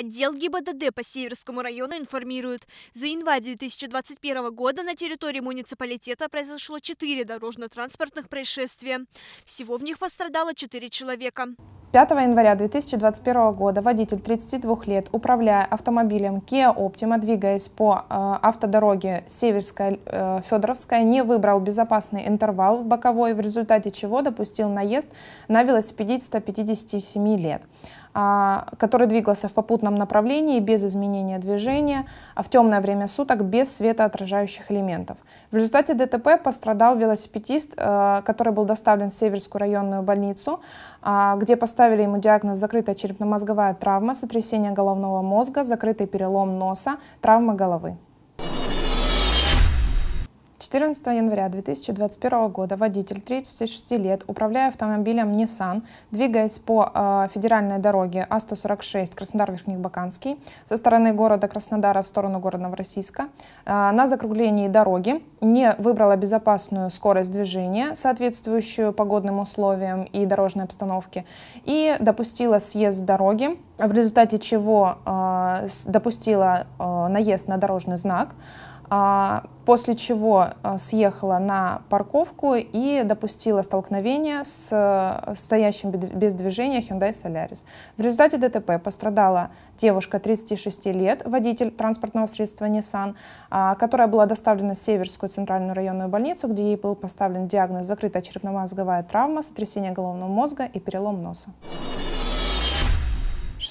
Отдел ГИБДД по Северскому району информирует, за январь 2021 года на территории муниципалитета произошло 4 дорожно-транспортных происшествия. Всего в них пострадало 4 человека. 5 января 2021 года водитель 32 лет, управляя автомобилем Kia Optima, двигаясь по э, автодороге Северская-Федоровская, э, не выбрал безопасный интервал боковой, в результате чего допустил наезд на велосипедиста 57 лет а, который двигался в попутном направлении без изменения движения, а в темное время суток без светоотражающих элементов. В результате ДТП пострадал велосипедист, э, который был доставлен в Северскую районную больницу, а, где пострадал Поставили ему диагноз закрытая черепно-мозговая травма, сотрясение головного мозга, закрытый перелом носа, травма головы. 14 января 2021 года водитель 36 лет, управляя автомобилем Nissan, двигаясь по э, федеральной дороге А146 Краснодар-Верхнебаканский со стороны города Краснодара в сторону города Новороссийска, э, на закруглении дороги не выбрала безопасную скорость движения, соответствующую погодным условиям и дорожной обстановке, и допустила съезд с дороги, в результате чего э, допустила э, наезд на дорожный знак, а, после чего а, съехала на парковку и допустила столкновение с э, стоящим без движения Hyundai Solaris. В результате ДТП пострадала девушка 36 лет, водитель транспортного средства Nissan, а, которая была доставлена в Северскую центральную районную больницу, где ей был поставлен диагноз закрытая черепно-мозговая травма, сотрясение головного мозга и перелом носа.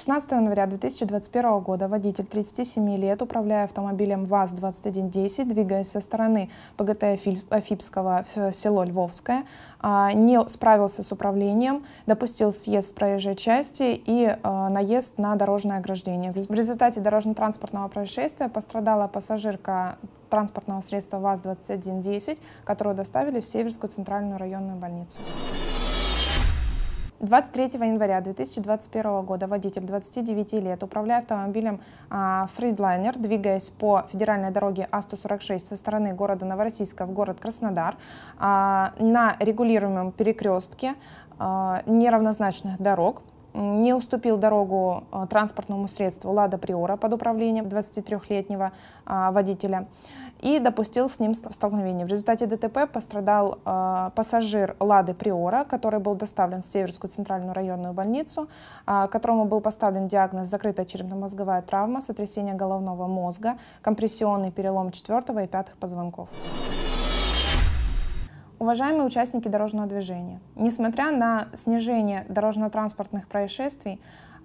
16 января 2021 года водитель 37 лет, управляя автомобилем ВАЗ-2110, двигаясь со стороны ПГТ Афипского в село Львовское, а, не справился с управлением, допустил съезд с проезжей части и а, наезд на дорожное ограждение. В результате дорожно-транспортного происшествия пострадала пассажирка транспортного средства ВАЗ-2110, которую доставили в Северскую центральную районную больницу. 23 января 2021 года водитель 29 лет, управляя автомобилем Фридлайнер, двигаясь по федеральной дороге А-146 со стороны города Новороссийска в город Краснодар, а, на регулируемом перекрестке а, неравнозначных дорог не уступил дорогу а, транспортному средству «Лада Приора» под управлением 23-летнего водителя и допустил с ним столкновение. В результате ДТП пострадал э, пассажир «Лады Приора», который был доставлен в Северскую центральную районную больницу, э, которому был поставлен диагноз «закрытая черепно-мозговая травма, сотрясение головного мозга, компрессионный перелом четвертого и пятых позвонков». Уважаемые участники дорожного движения, несмотря на снижение дорожно-транспортных происшествий,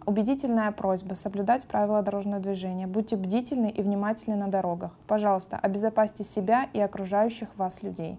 Убедительная просьба соблюдать правила дорожного движения. Будьте бдительны и внимательны на дорогах. Пожалуйста, обезопасьте себя и окружающих вас людей.